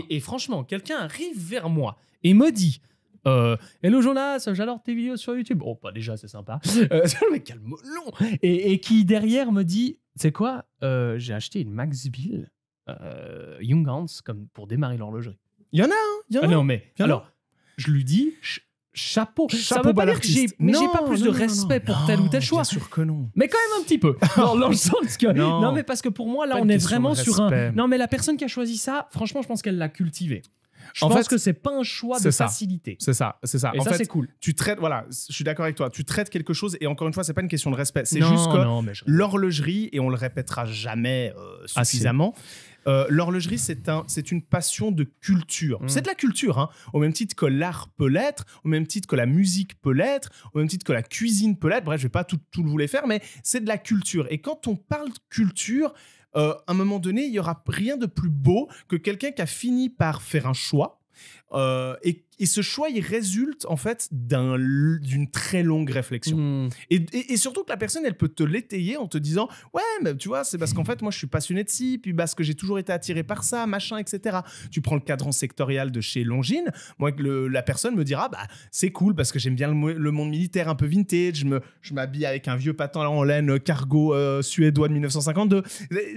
Et, franchement, quelqu'un arrive vers moi et me dit euh, Hello Jonas, j'adore tes vidéos sur YouTube. Oh, pas déjà, c'est sympa. Euh, mais quel long et, qui derrière me dit C'est quoi euh, J'ai acheté une Maxville euh, Young Hans comme pour démarrer l'horlogerie. Il y en a, hein. ah il y en a. non, mais alors, je lui dis chapeau. Chapeau ça veut pas dire que j'ai, mais j'ai pas plus de respect pour tel ou tel choix. Bien sûr que non. Mais quand même un petit peu. non. mais parce que pour moi là on est vraiment sur un. Non mais la personne qui a choisi ça, franchement je pense qu'elle l'a cultivé. Je pense que c'est pas un choix de facilité. C'est ça, c'est ça. Et en ça c'est cool. Tu traites, voilà, je suis d'accord avec toi. Tu traites quelque chose et encore une fois c'est pas une question de respect. C'est juste que l'horlogerie et on le répétera jamais euh, suffisamment. Euh, l'horlogerie, c'est un, une passion de culture. Mm. C'est de la culture, hein. au même titre que l'art peut l'être, au même titre que la musique peut l'être, au même titre que la cuisine peut l'être. Bref, je vais pas tout, tout vous faire, mais c'est de la culture. Et quand on parle de culture, euh, à un moment donné, il y aura rien de plus beau que quelqu'un qui a fini par faire un choix, euh, et, ce choix, il résulte en fait d'une très longue réflexion. Hmm. Et, surtout que la personne, elle peut te l'étayer en te disant Ouais, mais tu vois, c'est parce qu'en fait, moi, je suis passionné de ci, puis parce que j'ai toujours été attiré par ça, machin, etc. Tu prends le cadran sectoriel de chez Longines, moi, que la personne me dira Bah, c'est cool parce que j'aime bien le, monde militaire un peu vintage, je, me, je m'habille avec un vieux patent en laine euh, cargo euh, suédois de 1952.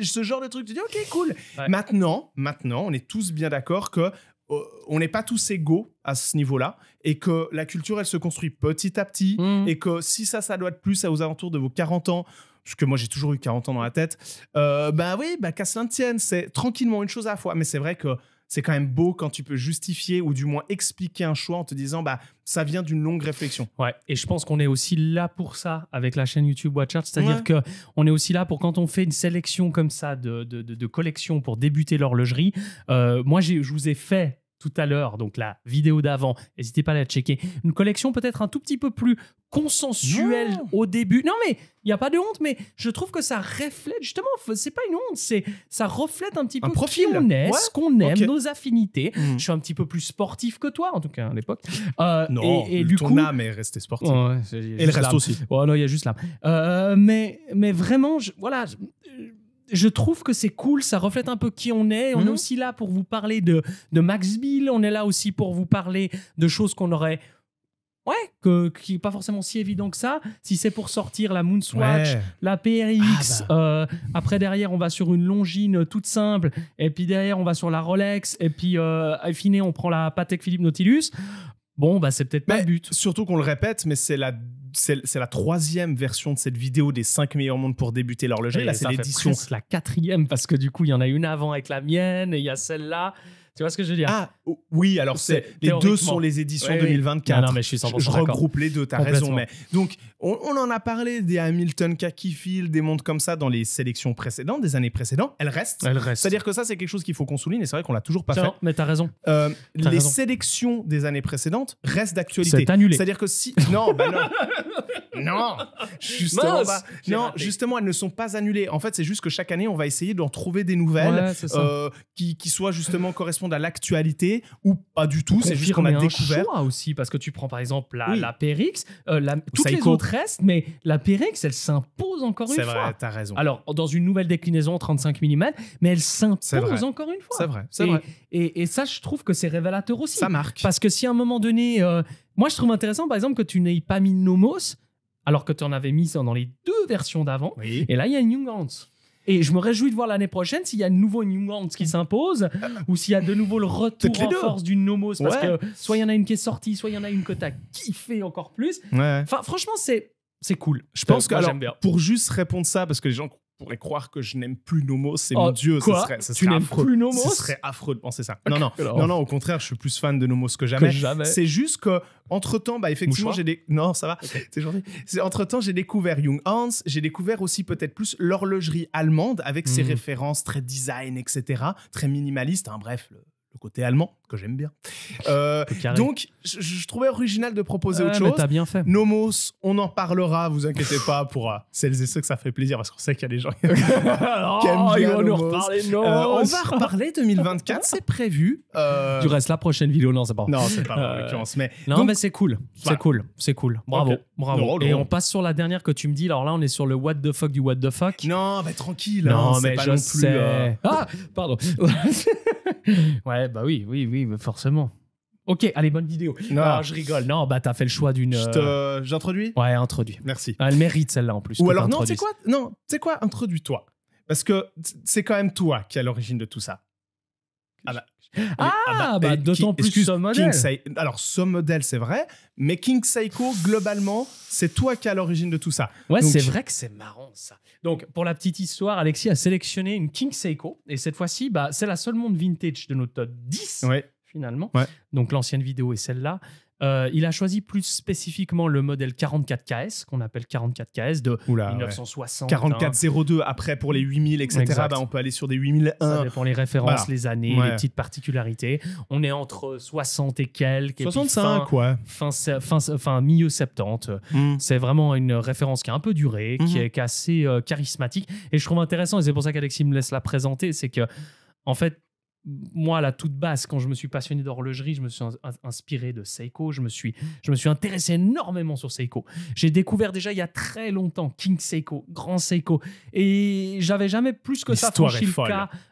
Ce genre de truc, tu dis Ok, cool. Maintenant, maintenant, on est tous bien d'accord que euh, on n'est pas tous égaux à ce niveau-là et que la culture, elle se construit petit à petit mmh. et que si ça, ça doit être plus aux alentours de vos 40 ans, parce que moi j'ai toujours eu 40 ans dans la tête, euh, bah oui, bah qu'à cela tienne, c'est tranquillement une chose à la fois. Mais c'est vrai que c'est quand même beau quand tu peux justifier ou du moins expliquer un choix en te disant bah ça vient d'une longue réflexion. Ouais, et je pense qu'on est aussi là pour ça avec la chaîne YouTube watch c'est-à-dire qu'on que on est aussi là pour quand on fait une sélection comme ça de, de, collections pour débuter l'horlogerie. Euh, moi, je vous ai fait tout à l'heure, donc la vidéo d'avant. N'hésitez pas à la checker. Une collection peut-être un tout petit peu plus consensuelle au début. Non, mais il n'y a pas de honte, mais je trouve que ça reflète, justement, c'est pas une honte, c'est ça reflète un petit peu profil. on est, ce qu'on aime, nos affinités. Hmm. Je suis un petit peu plus sportif que toi, en tout cas, à l'époque. Euh, non, et, et du coup, âme est restée sportive. et le reste aussi. Oh, non, il y a juste là euh, mais, mais vraiment, je, voilà. Euh, je trouve que c'est cool, ça reflète un peu qui on est. On est mhm. aussi là pour vous parler de, de Max Bill, on est là aussi pour vous parler de choses qu'on aurait. Ouais, qui n'est pas forcément si évident que ça. Si c'est pour sortir la Moonswatch, la PRX, ah bah. euh, après derrière on va sur une longine euh, toute simple, et puis derrière on va sur la Rolex, et puis euh, finir on prend la Patek Philippe Nautilus. Bon, bah c'est peut-être pas le but. Surtout qu'on le répète, mais c'est la c'est la troisième version de cette vidéo des 5 meilleurs mondes pour débuter l'horloger. Là, c'est l'édition. C'est la quatrième parce que du coup, il y en a une avant avec la mienne et il y a celle-là. Tu vois ce que je veux dire Ah oui, alors c'est les deux sont les éditions 2024. Non, non, mais je suis regroupe les deux, t'as raison. Mais donc on, en a parlé des Hamilton, Kakifil, des montres comme ça dans les sélections précédentes, des années précédentes. Elles restent. Elles restent. C'est-à-dire que ça c'est quelque chose qu'il faut qu'on souligne et c'est vrai qu'on l'a toujours pas fait. Non, mais t'as raison. Euh, les sélections des années précédentes restent d'actualité. C'est annulé. C'est-à-dire que si non, bah non. non, justement, non, justement, elles ne sont pas annulées. En fait, c'est juste que chaque année, on va essayer d'en trouver des nouvelles euh, qui, soient justement correspondent à l'actualité ou pas du tout. C'est juste qu'on a un découvert. aussi, parce que tu prends par exemple la, la Périx, euh, toutes les autres restent, mais la Périx, elle s'impose encore une vrai, T'as raison. Alors, dans une nouvelle déclinaison 35 mm, mais elle s'impose encore une fois. C'est vrai, c'est vrai. Et, ça, je trouve que c'est révélateur aussi. Ça marque. Parce que si à un moment donné, euh, moi, je trouve intéressant, par exemple, que tu n'aies pas mis Nomos alors que tu en avais mis dans les deux versions d'avant. Et là, il y a New Et je me réjouis de voir l'année prochaine s'il y a de nouveau New qui s'impose euh, ou s'il y a de nouveau le retour en force du Nomos. Parce que soit il y en a une qui est sortie, soit il y en a une que tu as kiffé encore plus. Enfin, franchement, c'est c'est cool. Je pense euh, que pour juste répondre ça, parce que les gens pourrais croire que je n'aime plus Nomos, c'est oh, mon dieu. ce serait, ce tu n'aimes plus Ce serait affreux de penser ça. Non, non, non, non, au contraire, je suis plus fan de Nomos que jamais. jamais. C'est juste que, entre temps, bah, effectivement, j'ai des. Non, ça va, c'est Entre temps, j'ai découvert Jung Hans, j'ai découvert aussi peut-être plus l'horlogerie allemande avec ses hmm. références très design, etc., très minimaliste, hein, bref, le côté allemand que j'aime bien. Euh, donc, je, trouvais original de proposer ah, autre chose. bien fait. Nomos, on en parlera, vous inquiétez pas, pour euh, celles et ceux que ça fait plaisir, parce qu'on sait qu'il y a des gens qui aiment bien oh, euh, on va reparler 2024, c'est prévu. Du reste, la prochaine vidéo, non, c'est pas Non, c'est pas mais Non, mais c'est cool, c'est cool, c'est cool. Bravo, bravo. Et on passe sur la dernière que tu me dis, alors là, on est sur le what the fuck du what the fuck. Non, mais tranquille, non, hein, mais pas je non plus. Ah, pardon. ouais, bah oui, oui, oui, forcément. Ok, allez, bonne vidéo. Non, ah, je rigole. Non, bah t'as fait le choix d'une. Euh, j'introduis Ouais, introduis Merci. Ah, elle mérite celle-là en plus. Ou alors, non, c'est quoi Non, c'est quoi Introduis-toi. Parce que c'est quand même toi qui à l'origine de tout ça. Ah bah, ah bah, ah, bah d'autant plus que modèle. modèle alors ce modèle c'est vrai, mais King Seiko globalement, c'est toi qui as l'origine de tout ça. Ouais, c'est vrai que c'est marrant ça. Donc, pour la petite histoire, Alexis a sélectionné une King Seiko, et cette fois-ci, bah, c'est la seule montre vintage de notre top 10. finalement. Donc l'ancienne vidéo est celle-là. Euh, il a choisi plus spécifiquement le modèle 44KS, qu'on appelle 44KS de 1960. 4402 après pour les 8000, etc. Bah, on peut aller sur des 8001. Ça dépend les références, les années, les petites particularités. On est entre 60 et quelques. 65, quoi. Fin, ouais. fin, milieu 70. Hmm. C'est vraiment une référence qui a un peu duré, hmm. qui, est, assez euh, charismatique. Et je trouve intéressant, et c'est pour ça qu'Alexis me laisse la présenter, c'est que, en fait, moi, la toute basse, quand je me suis passionné d'horlogerie, je me suis inspiré de Seiko, je me suis, je me suis intéressé énormément sur Seiko. J'ai découvert déjà il y a très longtemps King Seiko, Grand Seiko, et j'avais jamais plus que ça franchi le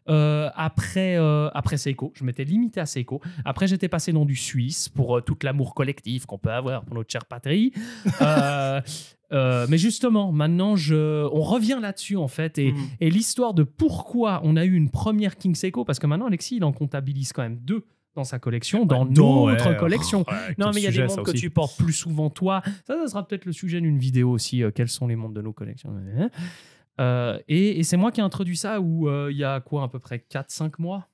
euh, après, euh, après Seiko. Je m'étais limité à Seiko. Après, j'étais passé dans du Suisse pour euh, tout l'amour collectif qu'on peut avoir pour notre chère patrie. Euh, mais justement, maintenant, je, on revient là-dessus, en fait, mhm. et, l'histoire de pourquoi on a eu une première King Seiko parce que maintenant, Alexis, il en comptabilise quand même deux dans sa collection, ah bah, dans notre collection. Oh, non, mais il y a des mondes que tu portes plus souvent toi. Ça, ça sera peut-être le sujet d'une vidéo aussi. Euh, quels sont les mondes de nos collections euh, Et, c'est moi qui ai introduit ça où il y a quoi, à peu près 4-5 mois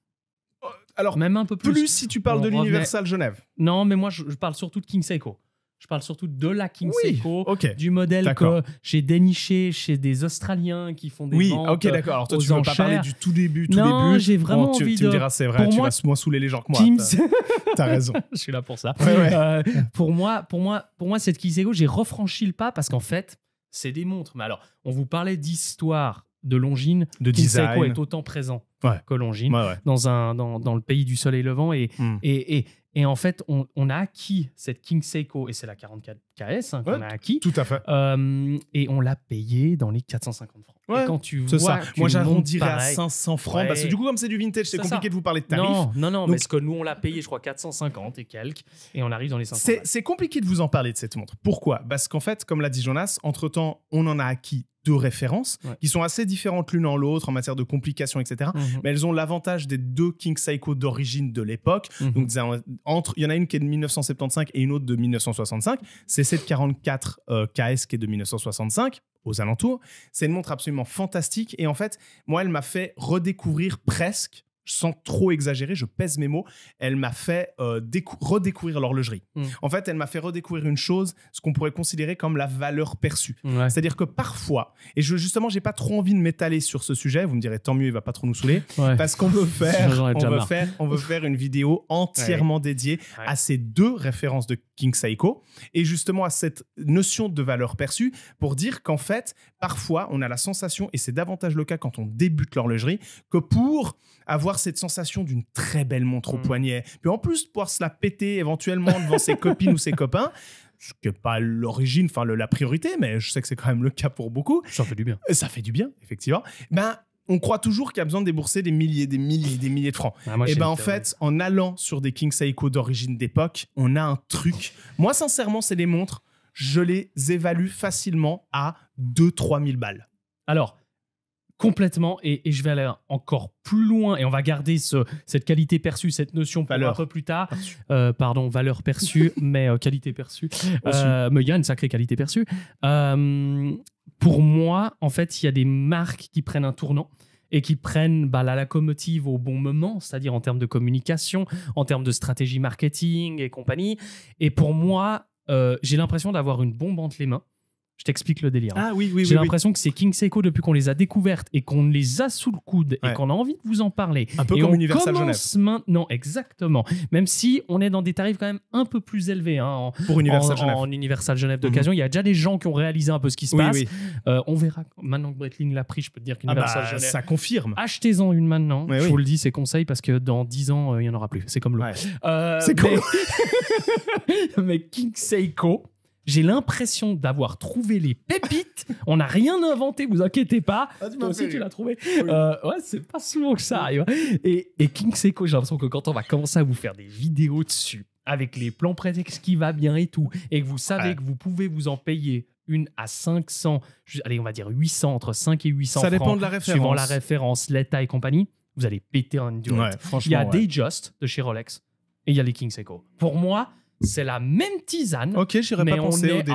oh, alors, même un peu plus. si tu parles de l'Universal Genève. Non, mais moi, je, parle surtout de King Seiko je parle surtout de la King Seiko, du modèle que j'ai déniché chez des Australiens qui font des oui, ok, d'accord. Alors toi, tu veux pas parler du tout début, tout non, début. j'ai vraiment tu, envie tu de... me diras, c'est vrai, tu vas moins saouler les gens que moi. T'as as raison. Je suis là pour ça. Euh, pour moi, pour moi, pour moi, cette King Seiko, j'ai refranchi le pas parce qu'en fait, c'est des montres. Mais alors, on vous parlait d'histoire de Longines, de King design. Seiko est autant présent que Longines dans, un, dans, dans, le pays du soleil levant. Et, hmm. et, et, et en fait, on, a acquis cette King Seiko, et c'est la 44 KS hein, qu'on a acquis. Tout à fait. Euh, et on l'a payé dans les 450 francs. et quand tu vois. Moi, j'arrondirais à 500 francs, parce bah, que du coup, comme c'est du vintage, c'est compliqué de vous parler de tarifs. Non, non, non, Donc, parce que nous, on l'a payé, je crois, 450 et quelques, et on arrive dans les 500. C'est compliqué de vous en parler de cette montre. Pourquoi Parce qu'en fait, comme l'a dit Jonas, entre-temps, on en a acquis références qui sont assez différentes l'une en l'autre en matière de complications, etc. Mhm. Mais elles ont l'avantage des deux King Psycho d'origine de l'époque. Mhm. Donc, entre, il y en a une qui est de 1975 et une autre de 1965. C'est cette 44 euh, KS qui est de 1965 aux alentours. C'est une montre absolument fantastique et en fait, moi, elle m'a fait redécouvrir presque sans trop exagérer, je pèse mes mots, elle m'a fait euh, redécouvrir l'horlogerie. Hmm. En fait, elle m'a fait redécouvrir une chose, ce qu'on pourrait considérer comme la valeur perçue. C'est-à-dire que parfois, et je, justement, j'ai pas trop envie de m'étaler sur ce sujet, vous me direz tant mieux, il va pas trop nous saouler, parce qu'on veut, faire, on veut, faire, on veut faire une vidéo entièrement dédiée à ces deux références de King saiko et justement à cette notion de valeur perçue pour dire qu'en fait, parfois, on a la sensation, et c'est davantage le cas quand on débute l'horlogerie, que pour avoir cette sensation d'une très belle montre au mm. poignet, puis en plus pouvoir se la péter éventuellement devant ses copines ou ses copains, ce qui n'est pas l'origine, enfin la priorité, mais je sais que c'est quand même le cas pour beaucoup. Ça fait du bien. Ça fait du bien, effectivement. Ben, on croit toujours qu'il y a besoin de débourser des milliers, des milliers, des milliers de francs. Ah, et eh ben en fait, en allant sur des King Seiko d'origine d'époque, on a un truc. Moi, sincèrement, c'est les montres, je les évalue facilement à 2-3 000 balles. Alors, complètement et, je vais aller encore plus loin et on va garder cette qualité perçue, cette notion pour un peu plus tard. Euh, pardon, valeur perçue, mais euh, qualité perçue. Euh, mais il y a une sacrée qualité perçue. Euh, pour moi, en fait, il y a des marques qui prennent un tournant et qui prennent bah, la locomotive au bon moment, c'est-à-dire en termes de communication, en termes de stratégie marketing et compagnie. Et pour moi, j'ai l'impression d'avoir une bombe entre les mains je t'explique le délire. Hein. Ah oui, oui, J'ai l'impression que c'est King Seiko depuis qu'on les a découvertes et qu'on les a sous le coude et qu'on a envie de vous en parler. Un peu et comme on Universal commence Genève. maintenant, exactement. Même si on est dans des tarifs quand même un peu plus élevés. Hein, en, Pour Universal Genève. En Universal Genève mhm. d'occasion, il y a déjà des gens qui ont réalisé un peu ce qui se passe. Euh, on verra. Maintenant que Breitling l'a pris, je peux te dire qu'Universal ah bah, Genève. Ça confirme. Achetez-en une maintenant. je vous le dis, c'est conseil parce que dans 10 ans, euh, il y n'y en aura plus. C'est comme l'eau. Euh, c'est mais King Seiko, j'ai l'impression d'avoir trouvé les pépites. On n'a rien inventé, vous inquiétez pas. Ah, Toi aussi, tu l'as trouvé. Euh, ouais, c'est pas souvent que ça arrive. Hein. Et, et King j'ai l'impression que quand on va commencer à vous faire des vidéos dessus, avec les plans prétextes qui va bien et tout, et que vous savez que vous pouvez vous en payer une à 500, allez, on va dire 800, entre 5 et 800 Ça dépend de la référence. Suivant la référence, l'état et compagnie, vous allez péter un endurance. il y a des Just de chez Rolex et il y a les Kings Echo. Pour moi, c'est la même tisane. Ok, j'irais pas penser au des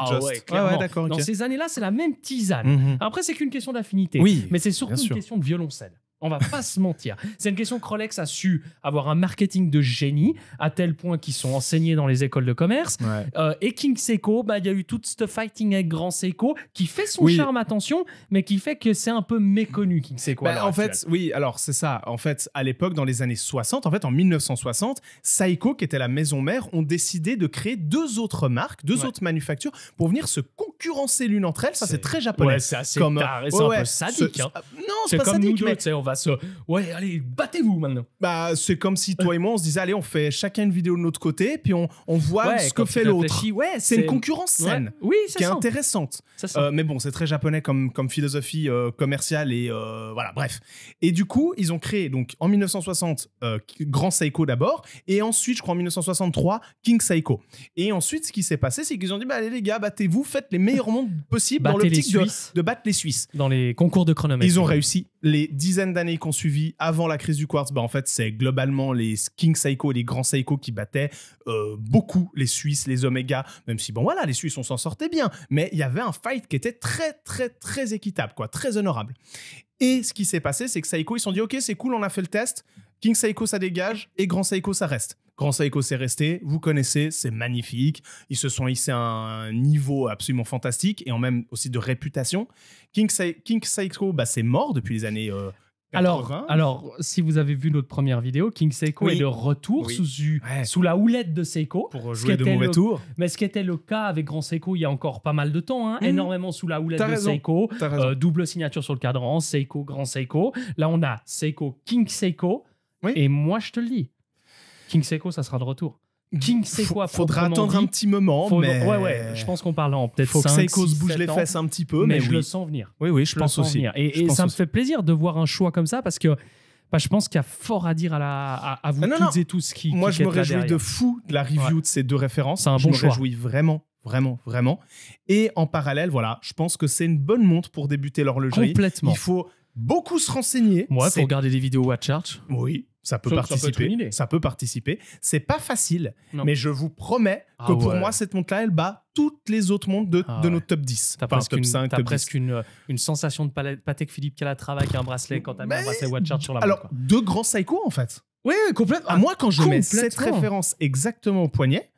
ah Dans ces années-là, c'est la même tisane. Mhm. Après, c'est qu'une question d'affinité. Oui, mais c'est surtout une question de violoncelle. On va pas se mentir. C'est une question que Rolex a su avoir un marketing de génie à tel point qu'ils sont enseignés dans les écoles de commerce. Euh, et King Seiko, bah il y a eu tout ce fighting avec Grand Seiko qui fait son charme, attention, mais qui fait que c'est un peu méconnu King Seiko. Ben, en fait, oui, alors c'est ça. En fait, à l'époque, dans les années 60, en fait, en 1960, Seiko, qui était la maison mère, ont décidé de créer deux autres marques, deux autres manufactures pour venir se concrétiser concurrencer l'une entre elles. Ça, c'est très japonais. c'est comme, un peu sadique. Non, c'est pas sadique, on va se. Ouais, allez, battez-vous maintenant. Bah, c'est comme si toi et moi, on se disait, allez, on fait chacun une vidéo de notre côté, puis on, on voit ce que fait l'autre. Ouais, c'est une concurrence saine. Oui, Qui est intéressante. Euh, mais bon, c'est très japonais comme, comme philosophie euh, commerciale et euh, voilà, bref. Et du coup, ils ont créé, donc, en 1960, Grand Seiko d'abord, et ensuite, je crois, en 1963, King Seiko. Et ensuite, ce qui s'est passé, c'est qu'ils ont dit, bah, allez, les gars, battez-vous, faites les meilleurs meilleur monde possible dans l'optique de, de, battre les Suisses. Dans les concours de chronomètre. Ils ont réussi. Les dizaines d'années qui ont suivi avant la crise du quartz, bah, en fait, c'est globalement les King Psycho, les grands Psycho qui battaient euh, beaucoup les Suisses, les Omega. même si, bon, voilà, les Suisses, on s'en sortait bien. Mais il y avait un fight qui était très, très, très équitable, quoi, très honorable. Et ce qui s'est passé, c'est que Psycho, ils se sont dit, OK, c'est cool, on a fait le test. King Psycho, ça dégage et Grand Psycho, ça reste. Grand Seiko, s'est resté, vous connaissez, c'est magnifique. Ils se sont hissés à un niveau absolument fantastique et en même aussi de réputation. King, Seiko, bah, c'est mort depuis les années euh, alors, alors, si vous avez vu notre première vidéo, King Seiko est de retour sous, sous, la houlette de Seiko. Pour jouer de mauvais tours. Mais ce qui était le cas avec Grand Seiko il y a encore pas mal de temps, hein, mhm. énormément sous la houlette de Seiko. Euh, double signature sur le cadran, Seiko, Grand Seiko. Là, on a Seiko, King Seiko. Et moi, je te le dis, King Seiko, ça sera de retour. King Seiko, Faudra attendre un petit moment, mais je pense qu'on parle en peut-être. Faut Seiko se bouge les fesses un petit peu, mais, je le sens venir. Oui, oui, je, pense aussi. Et, ça me fait plaisir de voir un choix comme ça parce que. Bah, je pense qu'il y a fort à dire à, la, à, vous ah, et tous qui. Moi, je me réjouis de fou de la review de ces deux références. C'est un bon je me réjouis vraiment, vraiment, vraiment. Et en parallèle, voilà, je pense que c'est une bonne montre pour débuter l'horlogerie. Complètement. Il faut beaucoup se renseigner. Ouais, pour regarder des vidéos Watch Charge. Oui, ça peut participer. Ça peut, participer. C'est pas facile, mais je vous promets ah que pour moi, cette montre-là, elle bat toutes les autres montres de, ah nos de notre top 10. T'as presque, une, presque Une, une sensation de Patek Philippe a qui travail avec un bracelet quand t'as mis un bracelet Watch sur la main Alors, deux grands seiko en fait. Oui, complètement. Ah, moi, quand je mets cette référence exactement au poignet,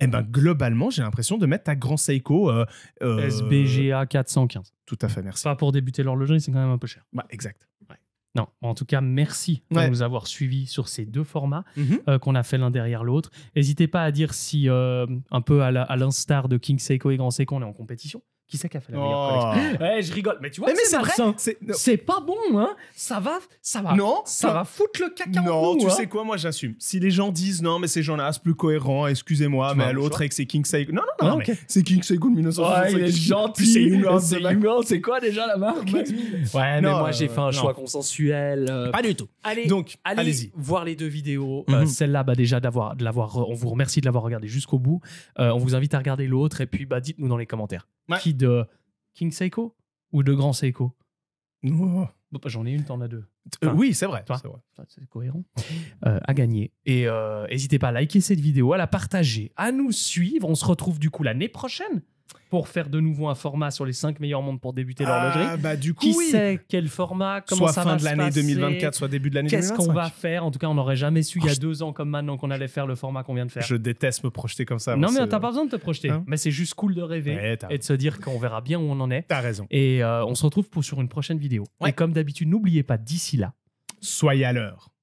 eh ben, globalement, j'ai l'impression de mettre ta Grand Seiko SBGA 415. Tout à fait, merci. Pas pour débuter l'horlogerie, c'est quand même un peu cher. Bah, exact. Non, en tout cas, merci de nous avoir suivis sur ces deux formats mhm. euh, qu'on a fait l'un derrière l'autre. N'hésitez pas à dire si, euh, un peu à l'instar de King Seiko et Grand Seiko, on est en compétition. Qui c'est qui a fait la meilleure oh. collection ouais, Je rigole, mais tu vois, c'est vrai. C'est pas bon, hein Ça va, ça va. Non, ça va foutre le caca non, en Non, tu hein. sais quoi, moi j'assume. Si les gens disent non, mais ces gens-là, c'est plus cohérent, excusez-moi, mais l'autre avec ses King Saigon. Non, non, non, ah, okay. c'est King Saigon 1965. Ouais, il est gentil. C'est humain c'est quoi déjà la marque Ouais, mais moi j'ai fait un choix consensuel. Euh, pas du tout. Allez, donc, allez voir les deux vidéos. Mhm. Euh, celle-là, bah déjà de l'avoir. On vous remercie de l'avoir regardée jusqu'au bout. Euh, on vous invite à regarder l'autre et puis bah, dites-nous dans les commentaires de King Seiko ou de Grand Seiko oh. bah, J'en ai une, t'en as deux. Euh, oui, c'est vrai. c'est cohérent. Euh, à gagner. Et euh, n'hésitez pas à liker cette vidéo, à la partager, à nous suivre. On se retrouve du coup l'année prochaine pour faire de nouveau un format sur les 5 meilleurs mondes pour débuter ah, l'horlogerie. Ah, bah, du coup, qui sait quel format, comment soit ça fin de l'année 2024, soit début de l'année Qu'est-ce qu'on va faire En tout cas, on n'aurait jamais su il y a oh, deux ans comme maintenant qu'on allait faire le format qu'on vient de faire. Je déteste me projeter comme ça. Non, mais t'as euh, pas besoin de te projeter. Hein mais c'est juste cool de rêver et de se dire qu'on verra bien où on en est. T'as raison. Et euh, on se retrouve pour, sur une prochaine vidéo. Et comme d'habitude, n'oubliez pas d'ici là. Soyez à l'heure.